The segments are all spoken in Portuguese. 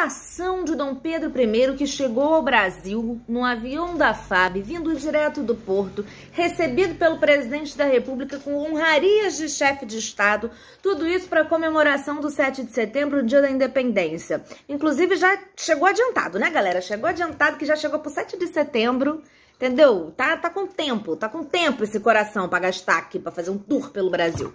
coração de Dom Pedro I, que chegou ao Brasil no avião da FAB, vindo direto do Porto, recebido pelo presidente da República com honrarias de chefe de Estado, tudo isso para comemoração do 7 de setembro, dia da independência. Inclusive, já chegou adiantado, né, galera? Chegou adiantado que já chegou pro 7 de setembro. Entendeu? Tá, tá com tempo, tá com tempo esse coração para gastar aqui, para fazer um tour pelo Brasil.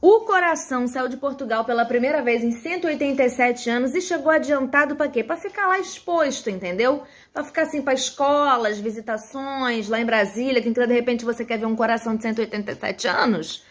O coração saiu de Portugal pela primeira vez em 187 anos e chegou adiantado para quê? Para ficar lá exposto, entendeu? Para ficar assim para escolas, visitações, lá em Brasília, que de repente você quer ver um coração de 187 anos?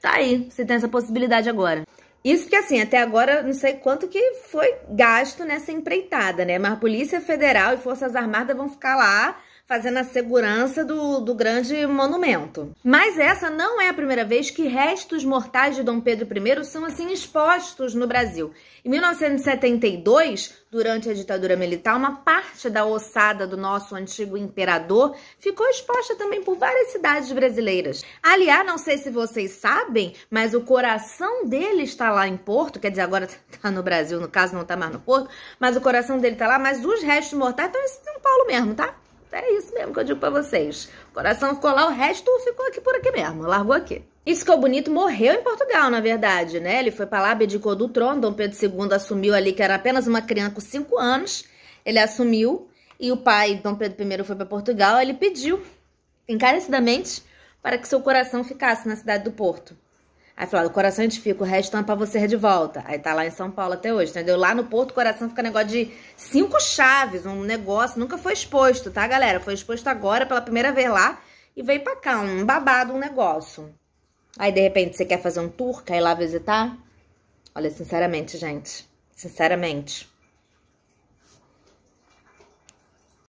Tá aí, você tem essa possibilidade agora. Isso porque, assim, até agora não sei quanto que foi gasto nessa empreitada, né? Mas a Polícia Federal e Forças Armadas vão ficar lá fazendo a segurança do, do grande monumento. Mas essa não é a primeira vez que restos mortais de Dom Pedro I são assim expostos no Brasil. Em 1972, durante a ditadura militar, uma parte da ossada do nosso antigo imperador ficou exposta também por várias cidades brasileiras. Aliás, ah, não sei se vocês sabem, mas o coração dele está lá em Porto, quer dizer, agora está no Brasil, no caso não está mais no Porto, mas o coração dele está lá, mas os restos mortais estão em São Paulo mesmo, tá? É isso mesmo que eu digo pra vocês. O coração ficou lá, o resto ficou aqui por aqui mesmo, largou aqui. Isso que é bonito morreu em Portugal, na verdade, né? Ele foi pra lá, abdicou do trono, Dom Pedro II assumiu ali que era apenas uma criança com 5 anos. Ele assumiu e o pai, Dom Pedro I, foi para Portugal. Ele pediu encarecidamente para que seu coração ficasse na cidade do Porto. Aí falou, o coração edifica, o resto pra você de volta. Aí tá lá em São Paulo até hoje, entendeu? Lá no Porto Coração fica negócio de cinco chaves, um negócio, nunca foi exposto, tá, galera? Foi exposto agora pela primeira vez lá e veio pra cá, um babado, um negócio. Aí, de repente, você quer fazer um tour, quer ir lá visitar? Olha, sinceramente, gente, sinceramente,